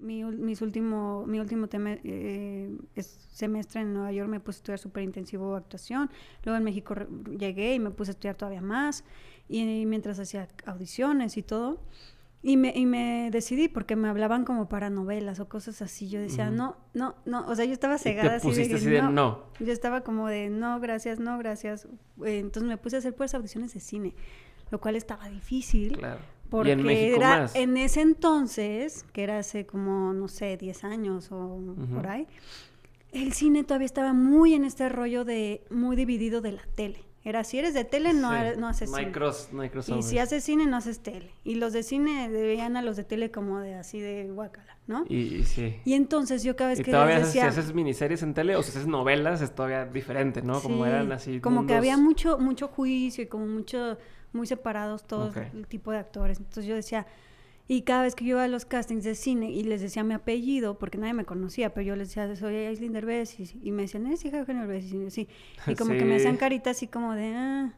mi, mis último, mi último eh, semestre en Nueva York me puse a estudiar súper intensivo actuación. Luego en México llegué y me puse a estudiar todavía más. Y, mientras hacía audiciones y todo. Y me, decidí porque me hablaban como para novelas o cosas así. Yo decía, no, no, no. O sea, yo estaba cegada. así de, no. Yo estaba como de, no, gracias, no, gracias. entonces me puse a hacer pues audiciones de cine, lo cual estaba difícil. Claro porque era en ese entonces, que era hace como, no sé, 10 años o por ahí, el cine todavía estaba muy en este rollo de muy dividido de la tele. Era si eres de tele, no, no haces cine. y si haces cine, no haces tele. Y los de cine veían a los de tele como de así de guacala, ¿no? Y, sí. Y entonces yo cada vez que todavía decía, si haces miniseries en tele o si haces novelas es todavía diferente, ¿no? como eran así. Como que había mucho, mucho juicio y como mucho muy separados todos el tipo de actores. Entonces yo decía, y cada vez que yo iba a los castings de cine y les decía mi apellido, porque nadie me conocía, pero yo les decía, soy Aislinn Derbez, y, me decían, es hija de Eugenio Derbez, y, sí. y como que me hacían caritas así como de, ah".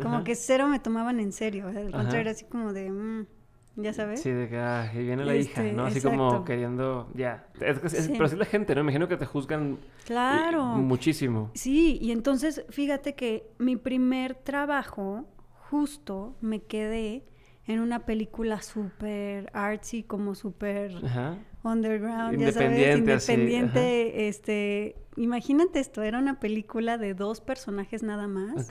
Como que cero me tomaban en serio, al contrario, así como de, mm", ya sabes. Sí, de que ah, ahí viene la hija, este, ¿no? Así como queriendo, ya. Pero es la gente, ¿no? Me imagino que te juzgan eh, claro. muchísimo. Sí, y entonces fíjate que mi primer trabajo justo me quedé en una película súper artsy, como súper underground, independiente, independiente, este, imagínate esto, era una película de dos personajes nada más,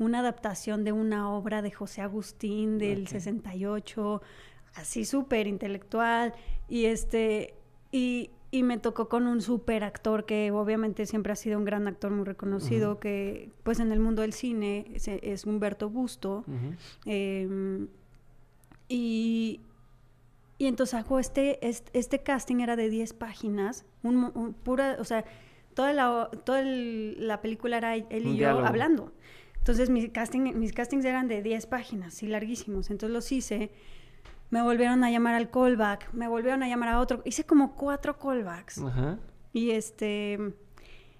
una adaptación de una obra de José Agustín del 68, así súper intelectual, y este, y y me tocó con un super actor que obviamente siempre ha sido un gran actor muy reconocido, que pues en el mundo del cine es, Humberto Busto. Em, y, y, entonces hago este, este, casting era de 10 páginas, un, pura, o sea, toda la, toda la película era él y yo hablando. Entonces mis, casting, mis castings eran de 10 páginas, y larguísimos, entonces los hice me volvieron a llamar al callback, me volvieron a llamar a otro. Hice como cuatro callbacks. Ajá. Y este.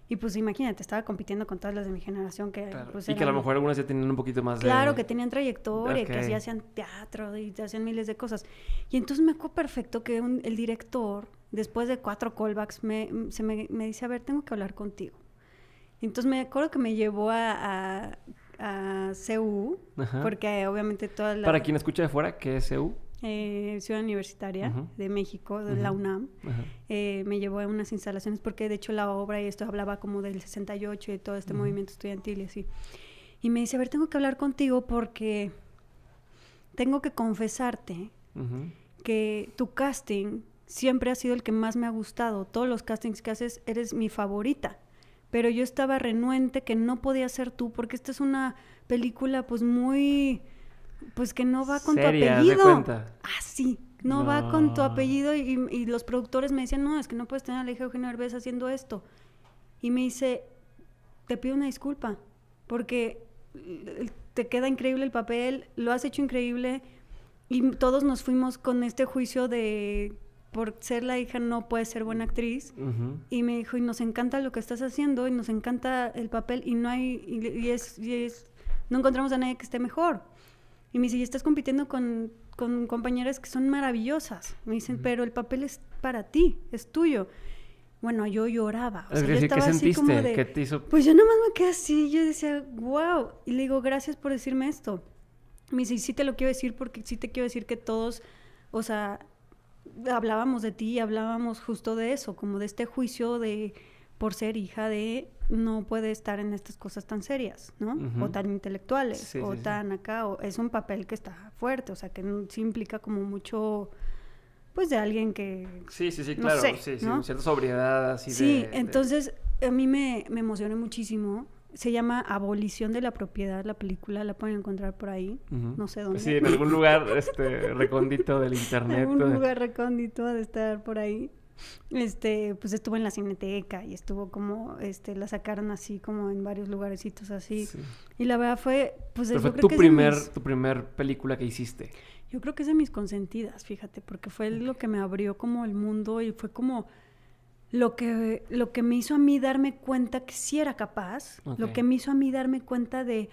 Y pues imagínate, estaba compitiendo con todas las de mi generación que... Pues, y que a lo mejor algunas ya tenían un poquito más de... Claro, que tenían trayectoria, que ya hacían teatro y hacían miles de cosas. Y entonces me acuerdo perfecto que el director, después de cuatro callbacks, me, se me, dice, a ver, tengo que hablar contigo. entonces me acuerdo que me llevó a, a, a CU, porque obviamente todas las... Para quien escucha de fuera, ¿qué es CU? Eh, Ciudad Universitaria de México, de la UNAM. Eh, me llevó a unas instalaciones porque de hecho la obra y esto hablaba como del 68 y todo este movimiento estudiantil y así. Y me dice, a ver, tengo que hablar contigo porque tengo que confesarte que tu casting siempre ha sido el que más me ha gustado. Todos los castings que haces eres mi favorita. Pero yo estaba renuente que no podía ser tú porque esta es una película pues muy pues que no va con tu apellido. Ah, sí. No, va con tu apellido. Y, los productores me decían, no, es que no puedes tener a hija Eugenio Herbes haciendo esto. Y me dice, te pido una disculpa, porque eh, te queda increíble el papel, lo has hecho increíble. Y todos nos fuimos con este juicio de por ser la hija no puedes ser buena actriz. Y me dijo, y nos encanta lo que estás haciendo, y nos encanta el papel, y no hay, y es, no encontramos a nadie que esté mejor. Y me dice, y estás compitiendo con, compañeras que son maravillosas. Me dicen, pero el papel es para ti, es tuyo. Bueno, yo lloraba. O sea, yo estaba Así de, Pues yo nomás me quedé así. Yo decía, wow. Y le digo, gracias por decirme esto. Me dice, sí te lo quiero decir porque sí te quiero decir que todos, o sea, hablábamos de ti, hablábamos justo de eso, como de este juicio de por ser hija de no puede estar en estas cosas tan serias, ¿no? O tan intelectuales, o tan acá, o es un papel que está fuerte, o sea, que sí implica como mucho, pues de alguien que... Sí, sí, sí, claro, sí, sí, cierta sobriedad Sí, entonces a mí me, me emocionó muchísimo se llama Abolición de la Propiedad, la película, la pueden encontrar por ahí, no sé dónde. Sí, en algún lugar este, recóndito del internet. En algún pues. lugar recóndito de estar por ahí este, pues estuvo en la Cineteca y estuvo como, este, la sacaron así como en varios lugarecitos así. Y la verdad fue, pues... yo tu que primer, tu primer película que hiciste. Yo creo que es de mis consentidas, fíjate, porque fue lo que me abrió como el mundo y fue como lo que, lo que me hizo a mí darme cuenta que sí era capaz, lo que me hizo a mí darme cuenta de...